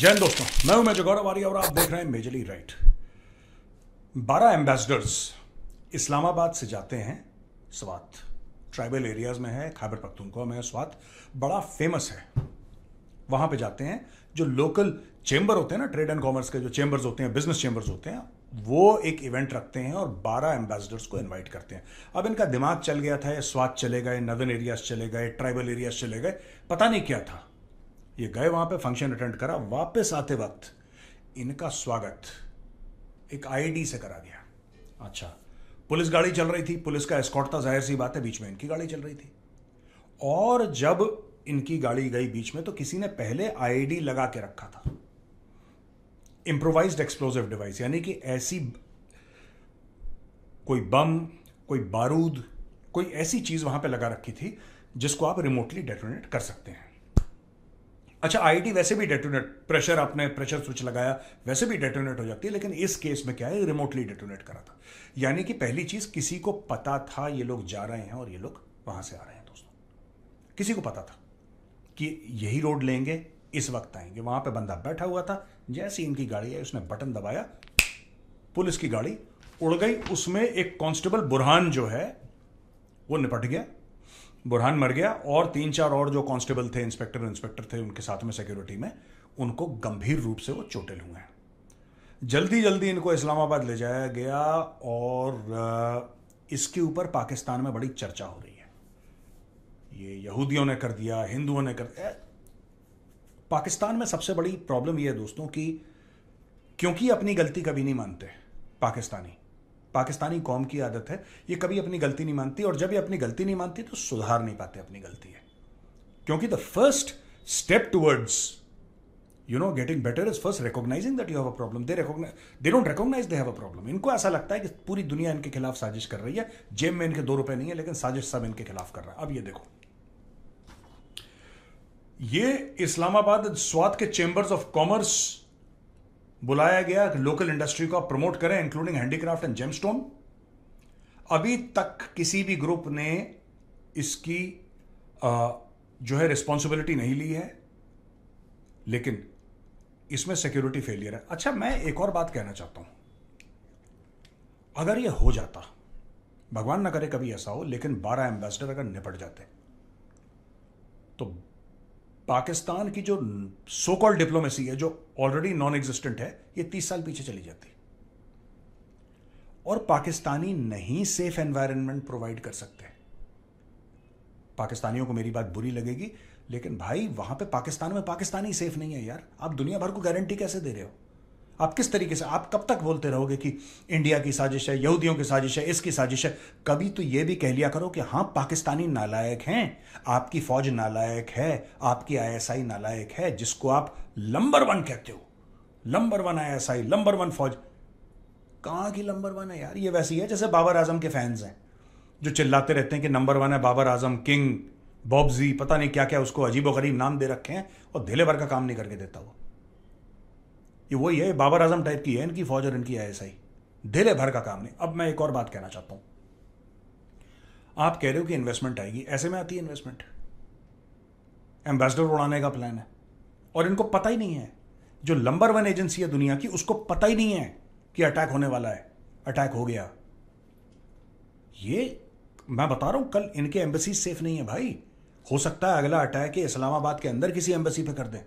जैन दोस्तों मैं हूं मेजर गौरव आर्य और आप देख रहे हैं मेजरली राइट बारह एम्बेसडर्स इस्लामाबाद से जाते हैं स्वात ट्राइबल एरियाज में है खैबर पख्तूनख्वा में है स्वात बड़ा फेमस है वहां पे जाते हैं जो लोकल चेंबर होते हैं ना ट्रेड एंड कॉमर्स के जो चेंबर्स होते हैं बिजनेस चेंबर्स होते हैं वो एक इवेंट रखते हैं और बारह एम्बेसडर्स को इन्वाइट करते हैं अब इनका दिमाग चल गया था ये स्वात चले गए नदन एरियाज चले गए ट्राइबल एरियाज चले गए पता नहीं क्या था ये गए वहां पे फंक्शन अटेंड करा वापस आते वक्त इनका स्वागत एक आईडी से करा गया अच्छा पुलिस गाड़ी चल रही थी पुलिस का एस्कॉट था जाहिर सी बात है बीच में इनकी गाड़ी चल रही थी और जब इनकी गाड़ी गई बीच में तो किसी ने पहले आईडी लगा के रखा था इंप्रोवाइज एक्सप्लोजिव डिवाइस यानी कि ऐसी कोई बम कोई बारूद कोई ऐसी चीज वहां पे लगा रखी थी जिसको आप रिमोटली डेटोनेट कर सकते हैं अच्छा आईटी वैसे भी डेटोनेट प्रेशर आपने प्रेशर स्विच लगाया वैसे भी डेटोनेट हो जाती है लेकिन इस केस में क्या है रिमोटली डेटोनेट करा था यानी कि पहली चीज किसी को पता था ये लोग जा रहे हैं और ये लोग वहां से आ रहे हैं दोस्तों किसी को पता था कि यही रोड लेंगे इस वक्त आएंगे वहां पर बंदा बैठा हुआ था जैसी इनकी गाड़ी आई उसने बटन दबाया पुलिस की गाड़ी उड़ गई उसमें एक कांस्टेबल बुरहान जो है वो निपट गया बुरहान मर गया और तीन चार और जो कांस्टेबल थे इंस्पेक्टर इंस्पेक्टर थे उनके साथ में सिक्योरिटी में उनको गंभीर रूप से वो चोटिल हुए हैं जल्दी जल्दी इनको इस्लामाबाद ले जाया गया और इसके ऊपर पाकिस्तान में बड़ी चर्चा हो रही है ये यहूदियों ने कर दिया हिंदुओं ने कर दिया पाकिस्तान में सबसे बड़ी प्रॉब्लम यह है दोस्तों कि क्योंकि अपनी गलती कभी नहीं मानते पाकिस्तानी पाकिस्तानी कौम की आदत है ये कभी अपनी गलती नहीं मानती और जब ये अपनी गलती नहीं मानती तो सुधार नहीं पाते अपनी गलती है क्योंकि the first step towards you know getting better is first recognizing that you have a problem they they don't recognize they have a problem इनको ऐसा लगता है कि पूरी दुनिया इनके खिलाफ साजिश कर रही है जेब में इनके दो रुपए नहीं है लेकिन साजिश सब इनके खिलाफ कर रहा है अब ये देखो ये इस्लामाबाद स्वाद के चेंबर्स ऑफ कॉमर्स बुलाया गया लोकल इंडस्ट्री को प्रमोट करें इंक्लूडिंग हैंडीक्राफ्ट एंड जेमस्टोन अभी तक किसी भी ग्रुप ने इसकी आ, जो है रिस्पॉन्सिबिलिटी नहीं ली है लेकिन इसमें सिक्योरिटी फेलियर है अच्छा मैं एक और बात कहना चाहता हूं अगर ये हो जाता भगवान ना करे कभी ऐसा हो लेकिन बारह एम्बेसडर अगर निपट जाते तो पाकिस्तान की जो सो कॉल्ड डिप्लोमेसी है जो ऑलरेडी नॉन एग्जिस्टेंट है ये तीस साल पीछे चली जाती और पाकिस्तानी नहीं सेफ एनवायरनमेंट प्रोवाइड कर सकते पाकिस्तानियों को मेरी बात बुरी लगेगी लेकिन भाई वहां पे पाकिस्तान में पाकिस्तानी सेफ नहीं है यार आप दुनिया भर को गारंटी कैसे दे रहे हो आप किस तरीके से आप कब तक बोलते रहोगे कि इंडिया की साजिश है यहूदियों की साजिश है इसकी साजिश है कभी तो यह भी कह लिया करो कि हाँ पाकिस्तानी नालायक हैं आपकी फौज नालायक है आपकी आईएसआई नालायक है जिसको आप लंबर वन कहते हो number one ISI number one फौज कहां की लंबर वन है यार ये वैसी है जैसे बाबर आजम के फैंस हैं जो चिल्लाते रहते हैं कि नंबर वन है बाबर आजम किंग बॉबजी पता नहीं क्या क्या उसको अजीबो गरीब नाम दे रखे हैं और धेले भर का काम नहीं करके देता वो ये वही है बाबर आजम टाइप की है इनकी फौज और इनकी आईएसआई ढेले भर का काम नहीं अब मैं एक और बात कहना चाहता हूं आप कह रहे हो कि इन्वेस्टमेंट आएगी ऐसे में आती है इन्वेस्टमेंट एम्बेसडर उड़ाने का प्लान है और इनको पता ही नहीं है जो नंबर वन एजेंसी है दुनिया की उसको पता ही नहीं है कि अटैक होने वाला है अटैक हो गया ये मैं बता रहा हूं कल इनके एम्बेसी सेफ नहीं है भाई हो सकता है अगला अटैक इस्लामाबाद के अंदर किसी एम्बेसी पे कर दें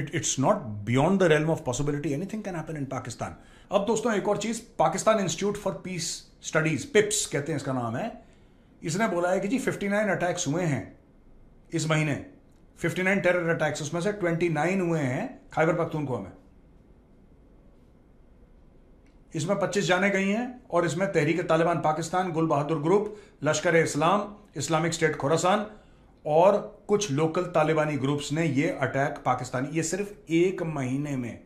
it it's not beyond the realm of possibility anything can happen in Pakistan अब दोस्तों एक और चीज Pakistan Institute for Peace Studies PIPS कहते हैं इसका नाम है इसने बोला है कि जी 59 अटैक्स हुए हैं इस महीने 59 टेरर अटैक्स उसमें से 29 हुए हैं खैबर को में इसमें 25 जाने गई हैं और इसमें तहरीक तालिबान पाकिस्तान गुल बहादुर ग्रुप लश्कर इस्लाम इस्लामिक स्टेट खुरासान और कुछ लोकल तालिबानी ग्रुप्स ने ये अटैक पाकिस्तानी ये सिर्फ एक महीने में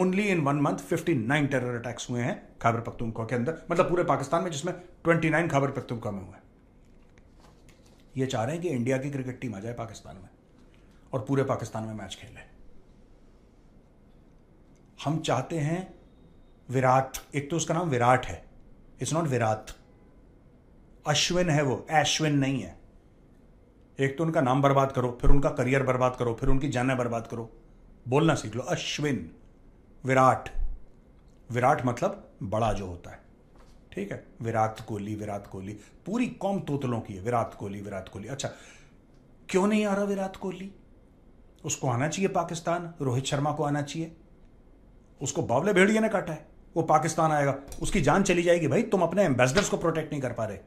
only in one month fifty nine terror attacks हुए हैं खैबर पख्तूनख्वा के अंदर मतलब पूरे पाकिस्तान में जिसमें ट्वेंटी नाइन खैबर पख्तूनख्वा में हुए ये चाह रहे हैं कि इंडिया की क्रिकेट टीम आ जाए पाकिस्तान में और पूरे पाकिस्तान में मैच खेले हम चाहते हैं विराट एक तो उसका नाम विराट है इट्स नॉट विराट अश्विन है वो एश्विन नहीं है एक तो उनका नाम बर्बाद करो फिर उनका करियर बर्बाद करो फिर उनकी जाना बर्बाद करो बोलना सीख लो अश्विन विराट विराट मतलब बड़ा जो होता है ठीक है विराट कोहली विराट कोहली पूरी कौम तोतलों की है विराट कोहली विराट कोहली अच्छा क्यों नहीं आ रहा विराट कोहली उसको आना चाहिए पाकिस्तान रोहित शर्मा को आना चाहिए उसको बावले भेड़िए ने काटा है वो पाकिस्तान आएगा उसकी जान चली जाएगी भाई तुम अपने एम्बेसडर्स को प्रोटेक्ट नहीं कर पा रहे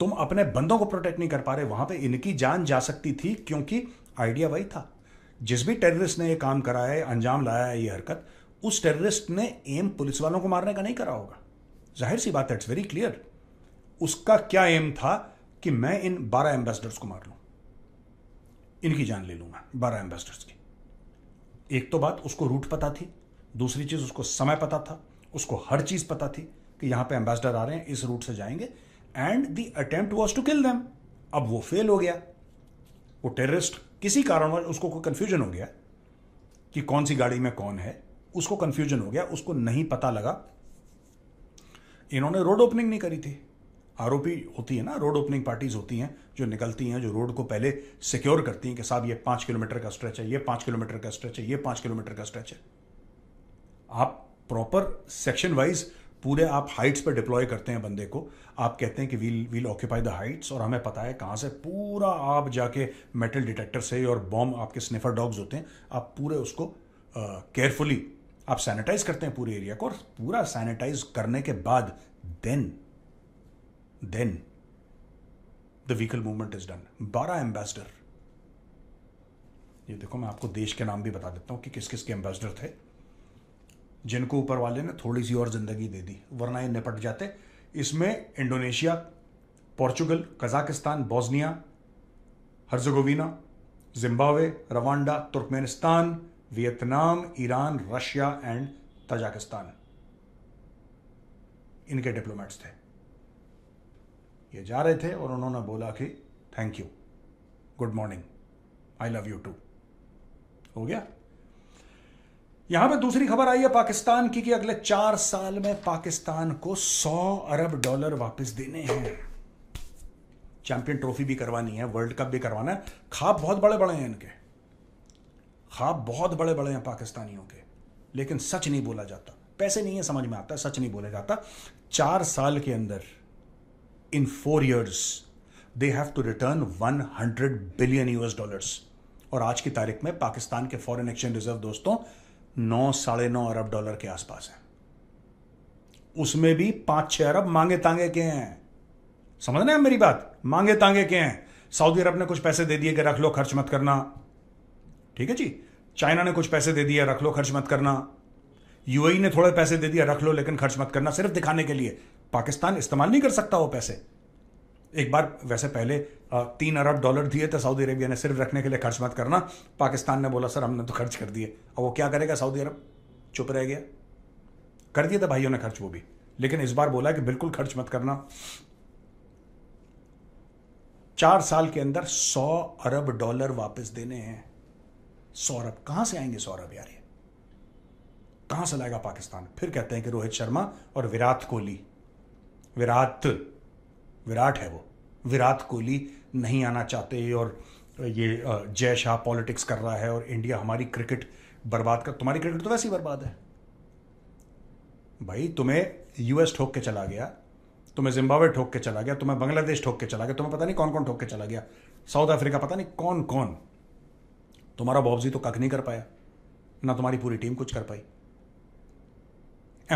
तुम अपने बंदों को प्रोटेक्ट नहीं कर पा रहे वहां पे इनकी जान जा सकती थी क्योंकि आइडिया वही था जिस भी टेररिस्ट ने ये काम कराया है अंजाम लाया है ये हरकत उस टेररिस्ट ने एम पुलिस वालों को मारने का नहीं करा होगा जाहिर सी बात है इट्स वेरी क्लियर उसका क्या एम था कि मैं इन बारह एम्बेसडर्स को मार लू इनकी जान ले लूंगा बारह एम्बेसडर्स की एक तो बात उसको रूट पता थी दूसरी चीज़ उसको समय पता था उसको हर चीज़ पता थी कि यहां पे एम्बेसडर आ रहे हैं इस रूट से जाएंगे and the attempt was to kill them अब वो फेल हो गया वो टेररिस्ट किसी कारण उसको कोई कन्फ्यूजन हो गया कि कौन सी गाड़ी में कौन है उसको कन्फ्यूजन हो गया उसको नहीं पता लगा इन्होंने रोड ओपनिंग नहीं करी थी आरोपी होती है ना रोड ओपनिंग पार्टीज होती हैं जो निकलती हैं जो रोड को पहले सिक्योर करती हैं कि साहब ये पांच किलोमीटर का स्ट्रेच है ये पांच किलोमीटर का स्ट्रेच है ये पांच किलोमीटर का स्ट्रेच है आप प्रॉपर सेक्शन वाइज पूरे आप हाइट्स पर डिप्लॉय करते हैं बंदे को आप कहते हैं कि we'll we'll occupy the heights और हमें पता है कहाँ से पूरा आप जाके मेटल डिटेक्टर से और बॉम्ब आपके स्निफर डॉग्स होते हैं आप पूरे उसको केयरफुली आप सैनिटाइज करते हैं पूरे एरिया को और पूरा सैनिटाइज करने के बाद then then the vehicle movement is done बारह एम्बेसडर ये देखो मैं आपको देश के नाम भी बता देता हूँ कि किस किस के एम्बेसडर थे जिनको ऊपर वाले ने थोड़ी सी और ज़िंदगी दे दी वरना ये निपट जाते इसमें Indonesia Portugal Kazakhstan Bosnia Herzegovina Zimbabwe Rwanda Turkmenistan Vietnam Iran Russia and Tajikistan इनके डिप्लोमेट्स थे ये जा रहे थे और उन्होंने बोला कि thank you good morning I love you too हो गया यहां पे दूसरी खबर आई है पाकिस्तान की कि अगले चार साल में पाकिस्तान को सौ अरब डॉलर वापस देने हैं चैंपियन ट्रॉफी भी करवानी है वर्ल्ड कप भी करवाना है खाब बहुत बड़े बड़े हैं इनके खाब बहुत बड़े बड़े हैं पाकिस्तानियों के लेकिन सच नहीं बोला जाता पैसे नहीं है समझ में आता सच नहीं बोला जाता चार साल के अंदर in four years they have to return one hundred billion US dollars और आज की तारीख में पाकिस्तान के फॉरेन एक्सचेंज रिजर्व दोस्तों नौ साढ़े नौ अरब डॉलर के आसपास है उसमें भी पांच छह अरब मांगे तांगे के हैं समझ रहे हैं मेरी बात मांगे तांगे के हैं सऊदी अरब ने कुछ पैसे दे दिए कि रख लो खर्च मत करना ठीक है जी चाइना ने कुछ पैसे दे दिए रख लो खर्च मत करना यूएई ने थोड़े पैसे दे दिए रख लो लेकिन खर्च मत करना सिर्फ दिखाने के लिए पाकिस्तान इस्तेमाल नहीं कर सकता वो पैसे एक बार वैसे पहले तीन अरब डॉलर दिए थे सऊदी अरेबिया ने सिर्फ रखने के लिए खर्च मत करना पाकिस्तान ने बोला सर हमने तो खर्च कर दिए अब वो क्या करेगा सऊदी अरब चुप रह गया कर दिया था भाइयों ने खर्च वो भी लेकिन इस बार बोला कि बिल्कुल खर्च मत करना चार साल के अंदर सौ अरब डॉलर वापस देने हैं सौ अरब कहां से आएंगे सौ अरब यार कहां से लाएगा पाकिस्तान फिर कहते हैं कि रोहित शर्मा और विराट कोहली विराट विराट है वो विराट कोहली नहीं आना चाहते और ये जय शाह पॉलिटिक्स कर रहा है और इंडिया हमारी क्रिकेट बर्बाद कर तुम्हारी क्रिकेट तो वैसे ही बर्बाद है भाई तुम्हें यूएस ठोक के चला गया तुम्हें जिम्बाब्वे ठोक के चला गया तुम्हें बांग्लादेश ठोक के चला गया तुम्हें पता नहीं कौन कौन ठोक के चला गया साउथ अफ्रीका पता नहीं कौन कौन तुम्हारा बॉब्जी तो कख नहीं कर पाया ना तुम्हारी पूरी टीम कुछ कर पाई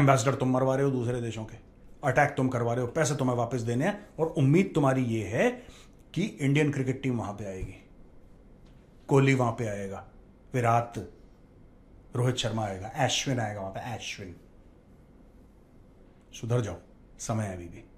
एम्बेसडर तुम मरवा रहे हो दूसरे देशों के अटैक तुम करवा रहे हो पैसे तुम्हें वापस देने हैं और उम्मीद तुम्हारी ये है कि इंडियन क्रिकेट टीम वहां पे आएगी कोहली वहां पे आएगा विराट रोहित शर्मा आएगा अश्विन आएगा वहां पे अश्विन सुधर जाओ समय अभी भी